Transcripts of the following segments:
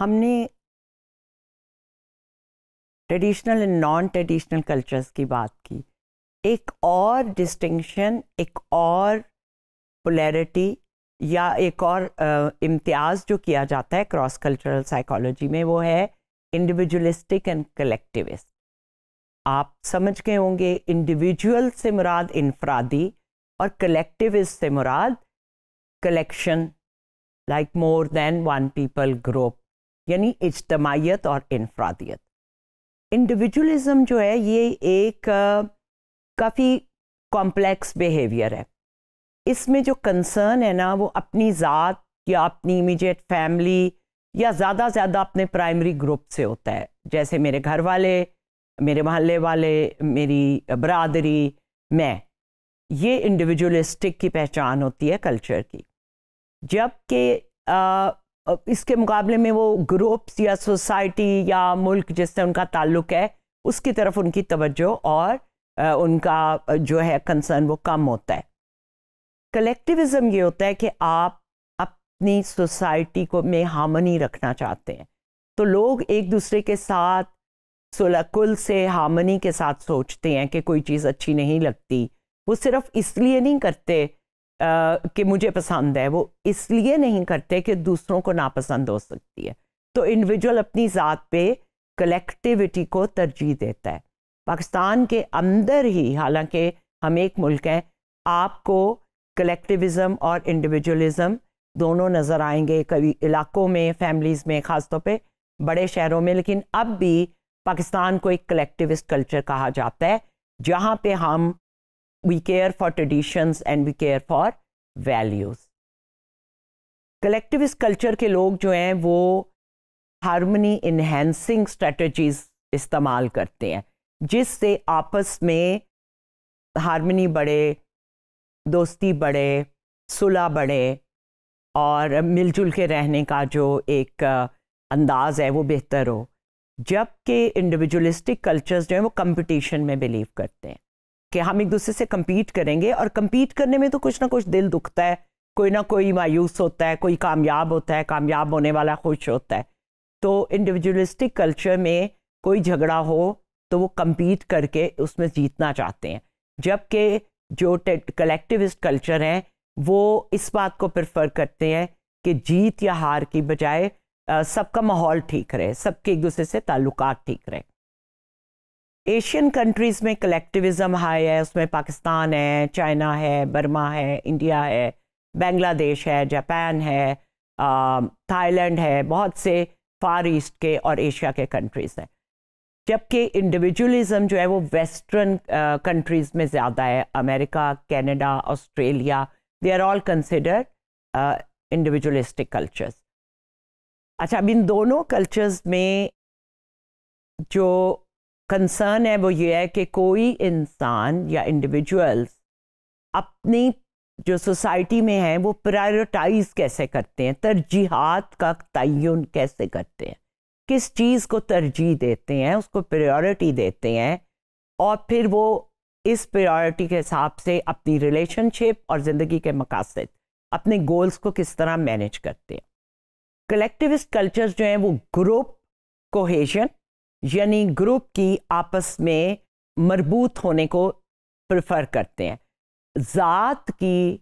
हमने traditional and non traditional cultures की बात की एक और डिस्टिंक्शन एक और पोलैरिटी या एक और इम्तियाज़ जो किया जाता है क्रॉस कल्चरल साइकोलॉजी में वो है इंडिविजुअलिस्टिक एंड कलेक्टिविस्ट आप समझ गए होंगे इंडिविजुअल से मुराद इनफरादी और कलेक्टिविस्ट से मुराद collection like more than one people group यानी इजतमाहीत और इनफरादियत इंडिविजुअलिज्म जो है ये एक काफ़ी कॉम्प्लेक्स बिहेवियर है इसमें जो कंसर्न है ना वो अपनी ज़ात या अपनी इमीजिएट फैमिली या ज़्यादा ज़्यादा अपने प्राइमरी ग्रुप से होता है जैसे मेरे घर वाले मेरे मोहल्ले वाले मेरी बरदरी मैं ये इंडिविजुअलिस्टिक की पहचान होती है कल्चर की जबकि इसके मुकाबले में वो ग्रुप्स या सोसाइटी या मुल्क जिससे उनका ताल्लुक है उसकी तरफ उनकी तवज्जो और उनका जो है कंसर्न वो कम होता है कलेक्टिविज़म ये होता है कि आप अपनी सोसाइटी को में हामनी रखना चाहते हैं तो लोग एक दूसरे के साथ सुलकुल से हामनी के साथ सोचते हैं कि कोई चीज़ अच्छी नहीं लगती वो सिर्फ इसलिए नहीं करते कि मुझे पसंद है वो इसलिए नहीं करते कि दूसरों को नापसंद हो सकती है तो इंडिविजुअल अपनी ज़ात पे कलेक्टिविटी को तरजीह देता है पाकिस्तान के अंदर ही हालांकि हम एक मुल्क हैं आपको कलेक्टिविज़म और इंडिविजुअलिज़म दोनों नज़र आएंगे कभी इलाकों में फैमिलीज़ में ख़ास तौर बड़े शहरों में लेकिन अब भी पाकिस्तान को एक कलेक्टिविस्ट कल्चर कहा जाता है जहाँ पे हम we care for traditions and we care for values. Collectivist culture के लोग जो हैं वो हारमोनी इन्हेंसिंग स्ट्रेटजीज इस्तेमाल करते हैं जिससे आपस में हारमोनी बढ़े दोस्ती बढ़े सुलह बढ़े और मिलजुल के रहने का जो एक अंदाज़ है वो बेहतर हो जबकि इंडिविजुअलिस्टिक कल्चर्स जो हैं वो कंपटीशन में बिलीव करते हैं कि हम एक दूसरे से कम्पीट करेंगे और कम्पीट करने में तो कुछ ना कुछ दिल दुखता है कोई ना कोई मायूस होता है कोई कामयाब होता है कामयाब होने वाला खुश होता है तो इंडिविजुअलिस्टिक कल्चर में कोई झगड़ा हो तो वो कम्पीट करके उसमें जीतना चाहते हैं जबकि जो कलेक्टिविस्ट कल्चर हैं वो इस बात को प्रेफर करते हैं कि जीत या हार की बजाय सबका माहौल ठीक रहे सबके एक दूसरे से ताल्लुक ठीक रहे एशियन कंट्रीज़ में कलेक्टिविज़म हाई है उसमें पाकिस्तान है चाइना है बर्मा है इंडिया है बांग्लादेश है जापान है थाईलैंड है बहुत से फार ईस्ट के और एशिया के कंट्रीज़ हैं जबकि इंडिविजुअलिज्म जो है वो वेस्टर्न कंट्रीज़ में ज़्यादा है America Canada Australia they are all considered individualistic cultures अच्छा अब इन दोनों कल्चर्स में जो कंसर्न है वो ये है कि कोई इंसान या इंडिविजुअल्स अपनी जो सोसाइटी में है वो प्रायोरिटाइज कैसे करते हैं तरजीहत का तयन कैसे करते हैं किस चीज़ को तरजीह देते हैं उसको प्रायोरिटी देते हैं और फिर वो इस प्रायोरिटी के हिसाब से अपनी रिलेशनशिप और ज़िंदगी के मकासद अपने गोल्स को किस तरह मैनेज करते हैं कलेक्टिविस्ट कल्चर्स जो हैं वो ग्रुप कोहेजन यानी ग्रुप की आपस में मरबूत होने को प्रेफर करते हैं ज़ात की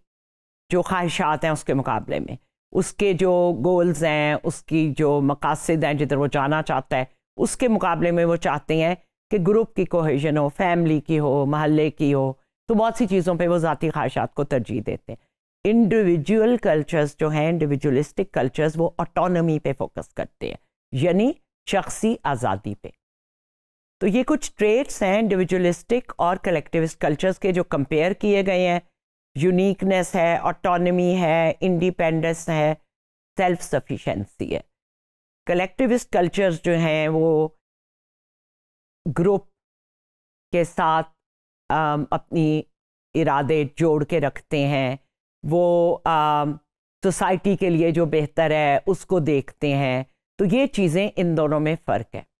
जो ख्वाहिशात हैं उसके मुकाबले में उसके जो गोल्स हैं उसकी जो मकासद हैं जिधर वो जाना चाहता है उसके मुकाबले में वो चाहते हैं कि ग्रुप की कोहेजन हो फैमिली की हो महल्ले की हो तो बहुत सी चीज़ों पे वो ज़ाती ख्वाहिशात को तरजीह देते हैं इंडिविजुअल कल्चर्स जो हैं इंडिविजुअलिस्टिक कल्चर्स वो ऑटोनमी पे फोकस करते हैं यानी शख्सी आज़ादी पे तो ये कुछ ट्रेट्स हैं इंडिविजुअलिस्टिक और कलेक्टिविस्ट कल्चर्स के जो कंपेयर किए गए हैं यूनिकनेस है ऑटोनमी है इंडिपेंडेंस है सेल्फ सफिशेंसी है कलेक्टिविस्ट कल्चर्स जो हैं वो ग्रुप के साथ आम, अपनी इरादे जोड़ के रखते हैं वो सोसाइटी के लिए जो बेहतर है उसको देखते हैं तो ये चीज़ें इन दोनों में फ़र्क है